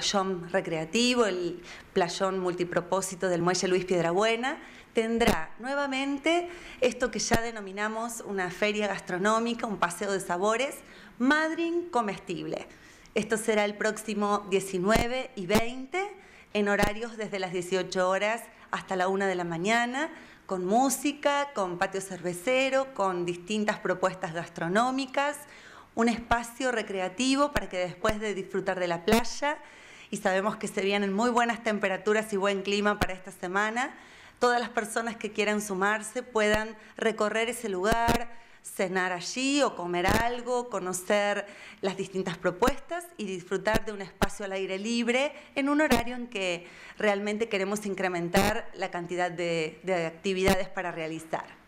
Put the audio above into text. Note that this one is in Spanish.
playón recreativo, el playón multipropósito del Muelle Luis Piedrabuena, tendrá nuevamente esto que ya denominamos una feria gastronómica, un paseo de sabores, Madrin Comestible. Esto será el próximo 19 y 20 en horarios desde las 18 horas hasta la 1 de la mañana, con música, con patio cervecero, con distintas propuestas gastronómicas, un espacio recreativo para que después de disfrutar de la playa y sabemos que se vienen muy buenas temperaturas y buen clima para esta semana. Todas las personas que quieran sumarse puedan recorrer ese lugar, cenar allí o comer algo, conocer las distintas propuestas y disfrutar de un espacio al aire libre en un horario en que realmente queremos incrementar la cantidad de, de actividades para realizar.